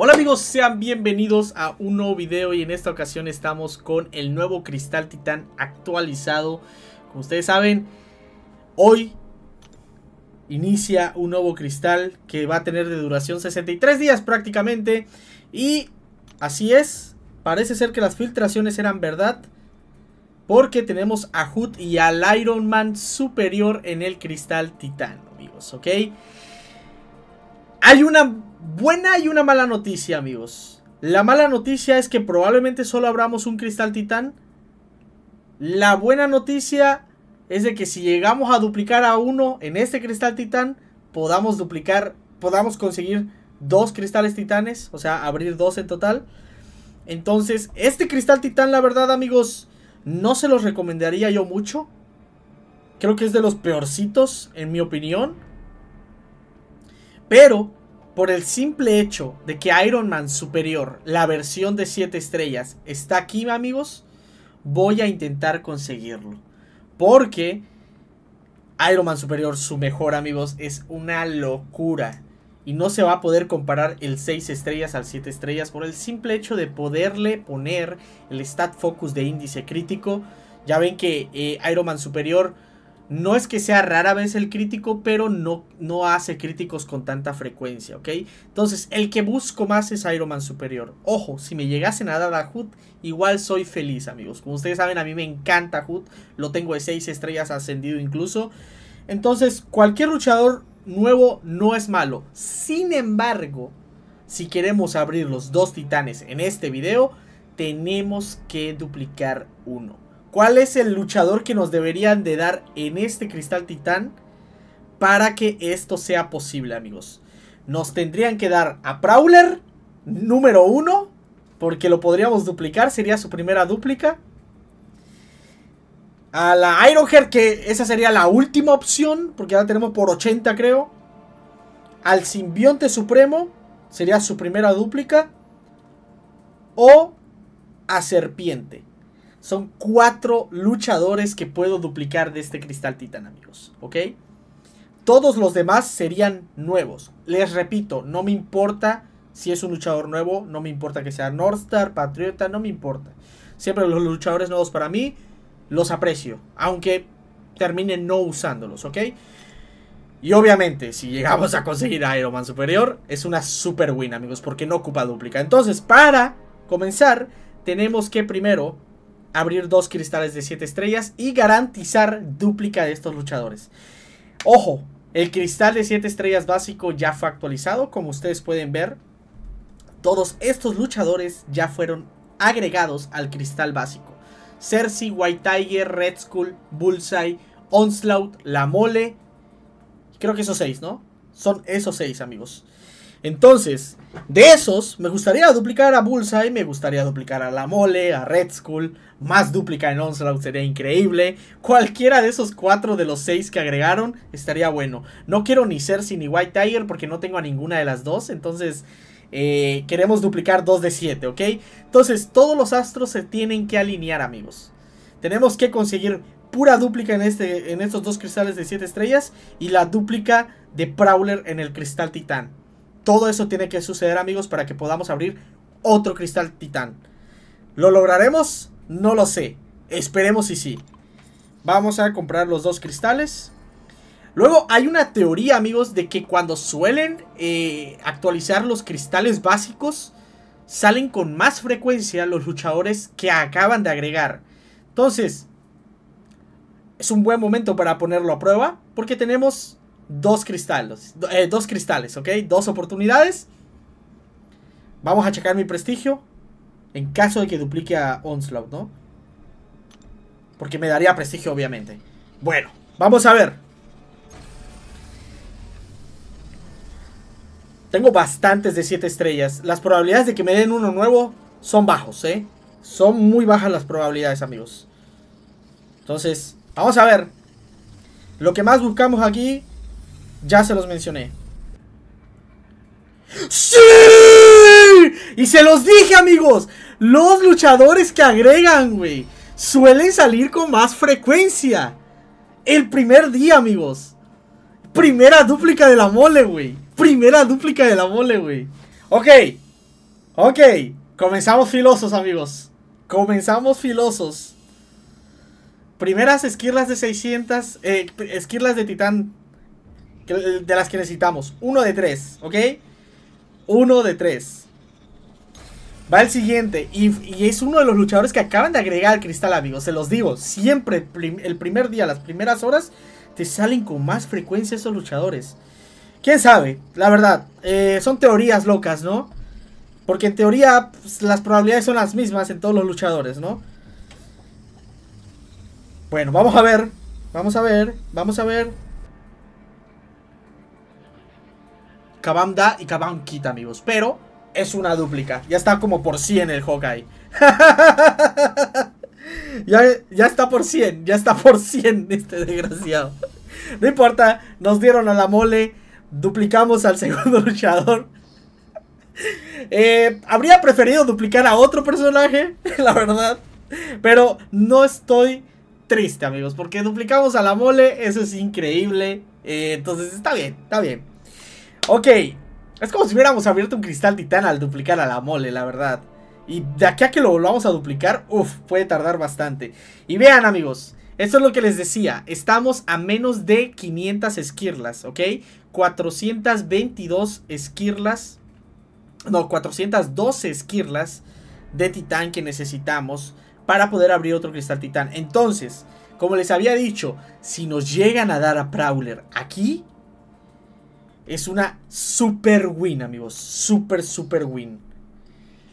Hola amigos, sean bienvenidos a un nuevo video y en esta ocasión estamos con el nuevo Cristal Titán actualizado. Como ustedes saben, hoy inicia un nuevo cristal que va a tener de duración 63 días prácticamente. Y así es, parece ser que las filtraciones eran verdad. Porque tenemos a Hood y al Iron Man superior en el Cristal Titán, amigos, ¿ok? Hay una buena y una mala noticia, amigos. La mala noticia es que probablemente solo abramos un cristal titán. La buena noticia es de que si llegamos a duplicar a uno en este cristal titán, podamos duplicar, podamos conseguir dos cristales titanes, o sea, abrir dos en total. Entonces, este cristal titán, la verdad, amigos, no se los recomendaría yo mucho. Creo que es de los peorcitos, en mi opinión. Pero por el simple hecho de que Iron Man Superior, la versión de 7 estrellas, está aquí, amigos, voy a intentar conseguirlo. Porque Iron Man Superior, su mejor, amigos, es una locura. Y no se va a poder comparar el 6 estrellas al 7 estrellas por el simple hecho de poderle poner el stat focus de índice crítico. Ya ven que eh, Iron Man Superior no es que sea rara vez el crítico, pero no, no hace críticos con tanta frecuencia, ¿ok? Entonces, el que busco más es Iron Man Superior. Ojo, si me llegasen a dar a Hoot, igual soy feliz, amigos. Como ustedes saben, a mí me encanta Hoot. Lo tengo de 6 estrellas ascendido incluso. Entonces, cualquier luchador nuevo no es malo. Sin embargo, si queremos abrir los dos titanes en este video, tenemos que duplicar uno. ¿Cuál es el luchador que nos deberían de dar en este Cristal Titán para que esto sea posible, amigos? Nos tendrían que dar a Prowler, número uno, porque lo podríamos duplicar, sería su primera dúplica. A la Ironheart, que esa sería la última opción, porque ya la tenemos por 80 creo. Al Simbionte Supremo, sería su primera dúplica. O a Serpiente. Son cuatro luchadores que puedo duplicar de este cristal titán, amigos. ¿Ok? Todos los demás serían nuevos. Les repito, no me importa si es un luchador nuevo, no me importa que sea Northstar, Patriota, no me importa. Siempre los luchadores nuevos para mí los aprecio, aunque termine no usándolos, ¿ok? Y obviamente, si llegamos a conseguir a Iron Man Superior, es una super win, amigos, porque no ocupa duplica. Entonces, para comenzar, tenemos que primero abrir dos cristales de 7 estrellas y garantizar dúplica de estos luchadores. Ojo, el cristal de 7 estrellas básico ya fue actualizado, como ustedes pueden ver. Todos estos luchadores ya fueron agregados al cristal básico. Cersei, White Tiger, Red Skull, Bullseye, Onslaught, La Mole. Creo que esos seis, ¿no? Son esos seis, amigos. Entonces, de esos, me gustaría duplicar a Bullseye, me gustaría duplicar a La Mole, a Red Skull, más duplica en Onslaught sería increíble. Cualquiera de esos cuatro de los seis que agregaron estaría bueno. No quiero ni Cersei ni White Tiger porque no tengo a ninguna de las dos, entonces... Eh, queremos duplicar dos de siete, ¿ok? Entonces, todos los astros se tienen que alinear, amigos. Tenemos que conseguir pura duplica en, este, en estos dos cristales de siete estrellas y la duplica de Prowler en el cristal titán. Todo eso tiene que suceder, amigos, para que podamos abrir otro cristal titán. ¿Lo lograremos? No lo sé. Esperemos y sí. Vamos a comprar los dos cristales. Luego hay una teoría, amigos, de que cuando suelen eh, actualizar los cristales básicos, salen con más frecuencia los luchadores que acaban de agregar. Entonces, es un buen momento para ponerlo a prueba, porque tenemos dos cristales, eh, dos cristales, ¿ok? Dos oportunidades. Vamos a checar mi prestigio en caso de que duplique a Onslaught, ¿no? Porque me daría prestigio, obviamente. Bueno, vamos a ver. Tengo bastantes de 7 estrellas. Las probabilidades de que me den uno nuevo son bajos, ¿eh? Son muy bajas las probabilidades, amigos. Entonces, vamos a ver. Lo que más buscamos aquí ya se los mencioné. ¡Sí! Y se los dije, amigos. Los luchadores que agregan, güey, suelen salir con más frecuencia. El primer día, amigos. Primera dúplica de la mole, güey. Primera dúplica de la mole, güey. Ok. Ok. Comenzamos filosos, amigos. Comenzamos filosos. Primeras esquirlas de 600. Eh, esquirlas de titán eh, de las que necesitamos. Uno de tres, ¿ok? Uno de tres. Va el siguiente. Y, es uno de los luchadores que acaban de agregar al cristal, amigos. Se los digo. Siempre el primer día, las primeras horas, te salen con más frecuencia esos luchadores. ¿Quién sabe? La verdad. Eh, son teorías locas, ¿no? Porque en teoría pues, las probabilidades son las mismas en todos los luchadores, ¿no? Bueno, vamos a ver. Vamos a ver. Vamos a ver. Kabam da y Kabam quita, amigos. Pero es una dúplica. Ya está como por 100 el Hawkeye. ya, ya está por 100. Ya está por 100 este desgraciado. No importa. Nos dieron a la mole. Duplicamos al segundo luchador. Eh, habría preferido duplicar a otro personaje, la verdad. Pero no estoy triste, amigos. Porque duplicamos a la mole. Eso es increíble. Eh, entonces está bien, está bien. Ok, es como si hubiéramos abierto un cristal titán al duplicar a la mole, la verdad. Y de aquí a que lo volvamos a duplicar, uff, puede tardar bastante. Y vean amigos, esto es lo que les decía, estamos a menos de 500 esquirlas, ¿ok? 422 esquirlas, no, 412 esquirlas de titán que necesitamos para poder abrir otro cristal titán. Entonces, como les había dicho, si nos llegan a dar a Prowler aquí, es una super win, amigos. Super, super win.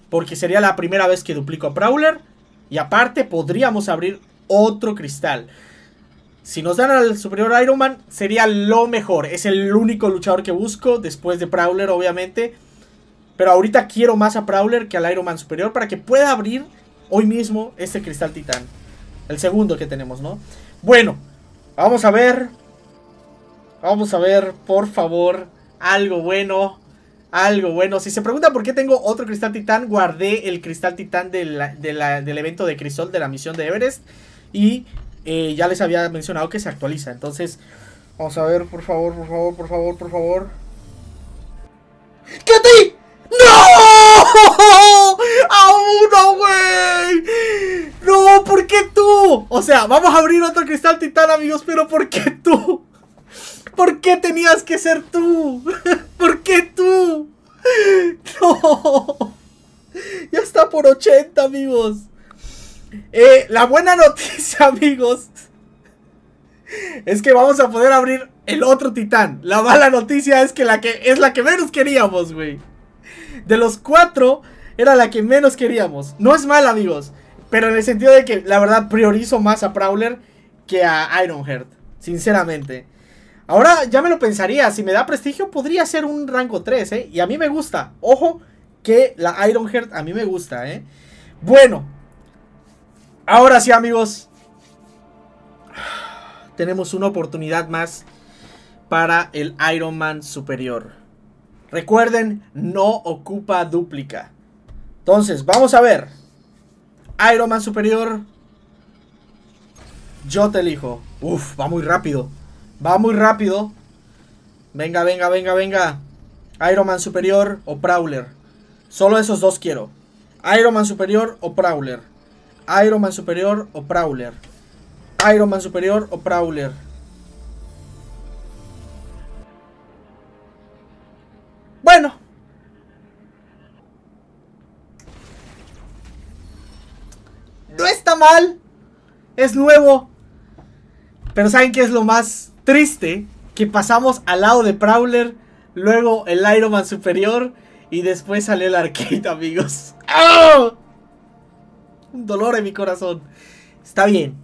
Porque sería la primera vez que duplico a Prowler. Y aparte podríamos abrir otro cristal. Si nos dan al superior Iron Man, sería lo mejor. Es el único luchador que busco, después de Prowler, obviamente. Pero ahorita quiero más a Prowler que al Iron Man superior para que pueda abrir hoy mismo este cristal titán. El segundo que tenemos, ¿no? Bueno, vamos a ver Vamos a ver, por favor, algo bueno. Algo bueno. Si se pregunta por qué tengo otro cristal titán, guardé el cristal titán del evento de crisol de la misión de Everest. Y eh, ya les había mencionado que se actualiza. Entonces, vamos a ver, por favor, por favor, por favor, por favor. ¡Katy! ¡No! ¡Aún no, güey! ¡No! ¿Por qué tú? O sea, vamos a abrir otro cristal titán, amigos, pero ¿por qué tú? ¿Por qué tenías que ser tú? ¿Por qué tú? No. Ya está por 80, amigos. Eh, la buena noticia, amigos. Es que vamos a poder abrir el otro titán. La mala noticia es que, la que es la que menos queríamos, güey. De los cuatro, era la que menos queríamos. No es mal, amigos. Pero en el sentido de que, la verdad, priorizo más a Prowler que a Ironheart. Sinceramente. Ahora ya me lo pensaría, si me da prestigio podría ser un rango 3, ¿eh? Y a mí me gusta, ojo que la Iron Heart a mí me gusta, ¿eh? Bueno, ahora sí amigos, tenemos una oportunidad más para el Iron Man superior. Recuerden, no ocupa dúplica. Entonces, vamos a ver. Iron Man superior. Yo te elijo. Uf, va muy rápido. Va muy rápido. Venga, venga, venga, venga. Iron Man superior o Prowler. Solo esos dos quiero. Iron Man superior o Prowler. Iron Man superior o Prowler. Iron Man superior o Prowler. Bueno. No está mal. Es nuevo. Pero ¿saben qué es lo más triste que pasamos al lado de Prowler, luego el Iron Man superior y después salió el arcade, amigos. ¡Ah! Un dolor en mi corazón. Está bien,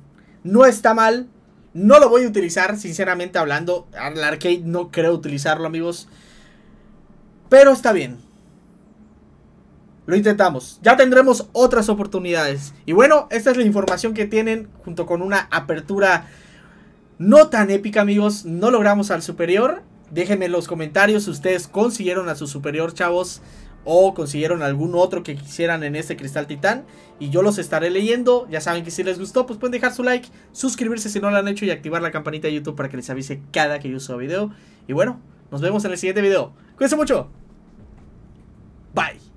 no está mal. No lo voy a utilizar, sinceramente hablando. El arcade no creo utilizarlo, amigos. Pero está bien. Lo intentamos. Ya tendremos otras oportunidades. Y bueno, esta es la información que tienen junto con una apertura no tan épica, amigos. No logramos al superior. Déjenme en los comentarios si ustedes consiguieron a su superior, chavos. O consiguieron algún otro que quisieran en este cristal titán. Y yo los estaré leyendo. Ya saben que si les gustó, pues pueden dejar su like, suscribirse si no lo han hecho y activar la campanita de YouTube para que les avise cada que yo suba video. Y bueno, nos vemos en el siguiente video. Cuídense mucho. Bye.